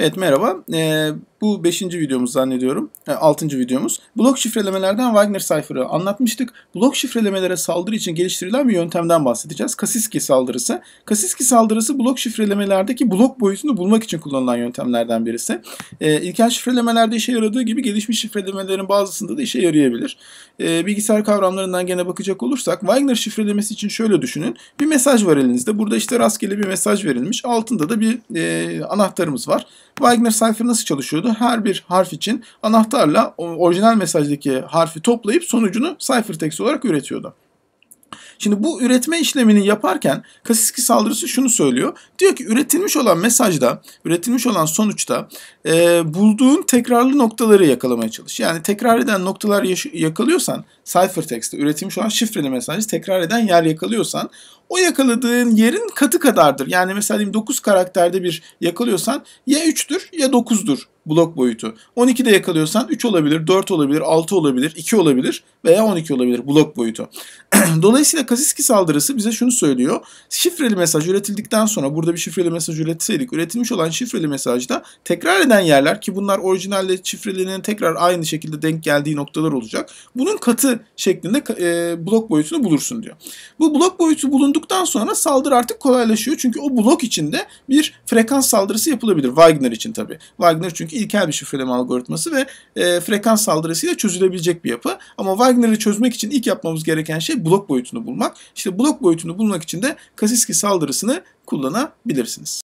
Evet merhaba. Ee, bu 5. videomuz zannediyorum. 6. E, ee, videomuz. Blok şifrelemelerden Wagner Cipher'ı anlatmıştık. Blok şifrelemelere saldırı için geliştirilen bir yöntemden bahsedeceğiz. Kasiski saldırısı. Kasiski saldırısı blok şifrelemelerdeki blok boyutunu bulmak için kullanılan yöntemlerden birisi. Ee, ilkel şifrelemelerde işe yaradığı gibi gelişmiş şifrelemelerin bazısında da işe yarayabilir. Ee, bilgisayar kavramlarından gene bakacak olursak Wagner şifrelemesi için şöyle düşünün. Bir mesaj var elinizde. Burada işte rastgele bir mesaj verilmiş. Altında da bir e, anahtarımız var. Wagner Cipher nasıl çalışıyordu? Her bir harf için anahtarla orijinal mesajdaki harfi toplayıp sonucunu ciphertext olarak üretiyordu. Şimdi bu üretme işlemini yaparken Kasiski saldırısı şunu söylüyor. Diyor ki üretilmiş olan mesajda, üretilmiş olan sonuçta e, bulduğun tekrarlı noktaları yakalamaya çalış. Yani tekrar eden noktalar yakalıyorsan, ciphertext'te üretilmiş olan şifreli mesajı tekrar eden yer yakalıyorsan o yakaladığın yerin katı kadardır. Yani mesela diyeyim 9 karakterde bir yakalıyorsan ya 3'tür ya 9'dur blok boyutu. 12'de yakalıyorsan 3 olabilir, 4 olabilir, 6 olabilir, 2 olabilir veya 12 olabilir blok boyutu. Dolayısıyla Kasiski saldırısı bize şunu söylüyor. Şifreli mesaj üretildikten sonra burada bir şifreli mesaj üretseydik üretilmiş olan şifreli mesajda tekrar eden yerler ki bunlar orijinalle şifrelinin tekrar aynı şekilde denk geldiği noktalar olacak. Bunun katı şeklinde e, blok boyutunu bulursun diyor. Bu blok boyutu bulundu koyduktan sonra saldırı artık kolaylaşıyor. Çünkü o blok içinde bir frekans saldırısı yapılabilir. Wagner için tabi. Wagner çünkü ilkel bir şifreleme algoritması ve e, frekans saldırısıyla çözülebilecek bir yapı. Ama Wagner'ı çözmek için ilk yapmamız gereken şey blok boyutunu bulmak. İşte blok boyutunu bulmak için de Kasiski saldırısını kullanabilirsiniz.